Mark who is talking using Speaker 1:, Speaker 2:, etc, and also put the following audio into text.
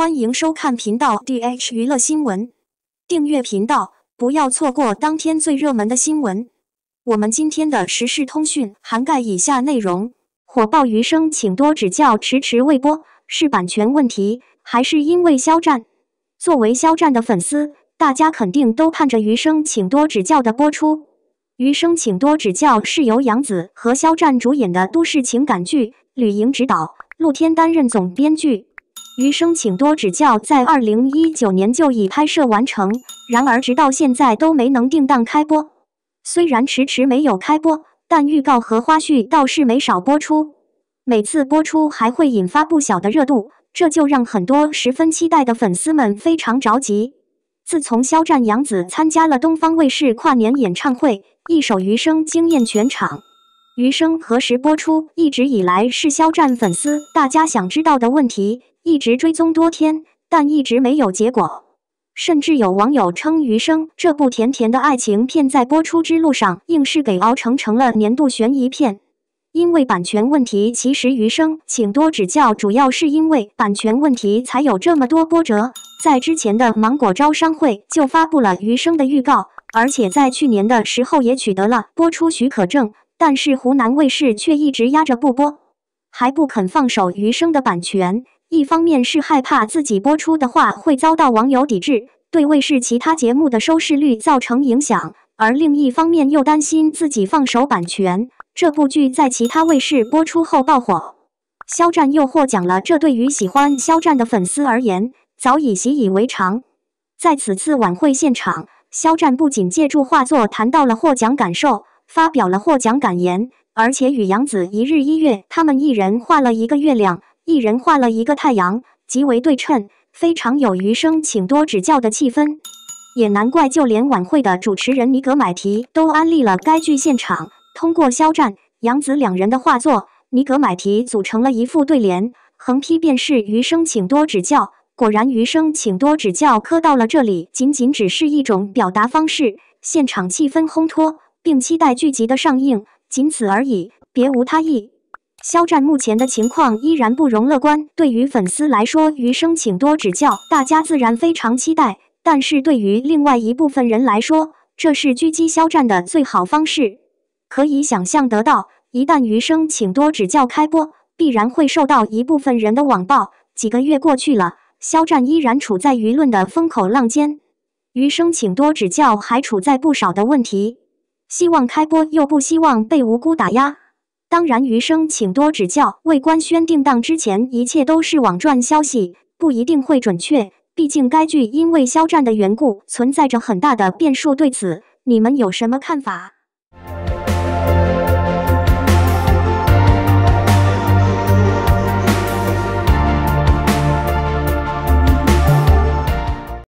Speaker 1: 欢迎收看频道 dh 娱乐新闻，订阅频道不要错过当天最热门的新闻。我们今天的时事通讯涵盖以下内容：火爆《余生，请多指教》迟迟未播，是版权问题还是因为肖战？作为肖战的粉丝，大家肯定都盼着《余生，请多指教》的播出。《余生，请多指教》是由杨紫和肖战主演的都市情感剧，吕营执导，陆天担任总编剧。《余生，请多指教》在二零一九年就已拍摄完成，然而直到现在都没能定档开播。虽然迟迟没有开播，但预告和花絮倒是没少播出。每次播出还会引发不小的热度，这就让很多十分期待的粉丝们非常着急。自从肖战、杨紫参加了东方卫视跨年演唱会，一首《余生》惊艳全场。《余生》何时播出，一直以来是肖战粉丝大家想知道的问题。一直追踪多天，但一直没有结果。甚至有网友称，《余生》这部甜甜的爱情片在播出之路上硬是给熬成成了年度悬疑片。因为版权问题，其实《余生，请多指教》主要是因为版权问题才有这么多波折。在之前的芒果招商会就发布了《余生》的预告，而且在去年的时候也取得了播出许可证，但是湖南卫视却一直压着不播，还不肯放手《余生》的版权。一方面是害怕自己播出的话会遭到网友抵制，对卫视其他节目的收视率造成影响；而另一方面又担心自己放手版权，这部剧在其他卫视播出后爆火，肖战又获奖了。这对于喜欢肖战的粉丝而言早已习以为常。在此次晚会现场，肖战不仅借助画作谈到了获奖感受，发表了获奖感言，而且与杨紫一日一月，他们一人画了一个月亮。一人画了一个太阳，极为对称，非常有“余生请多指教”的气氛，也难怪就连晚会的主持人尼格买提都安利了该剧。现场通过肖战、杨紫两人的画作，尼格买提组成了一副对联，横批便是“余生请多指教”。果然，“余生请多指教”磕到了这里，仅仅只是一种表达方式，现场气氛烘托，并期待剧集的上映，仅此而已，别无他意。肖战目前的情况依然不容乐观，对于粉丝来说，《余生请多指教》大家自然非常期待，但是对于另外一部分人来说，这是狙击肖战的最好方式。可以想象得到，一旦《余生请多指教》开播，必然会受到一部分人的网暴。几个月过去了，肖战依然处在舆论的风口浪尖，《余生请多指教》还处在不少的问题，希望开播又不希望被无辜打压。当然，余生请多指教。未官宣定档之前，一切都是网传消息，不一定会准确。毕竟该剧因为肖战的缘故，存在着很大的变数。对此，你们有什么看法？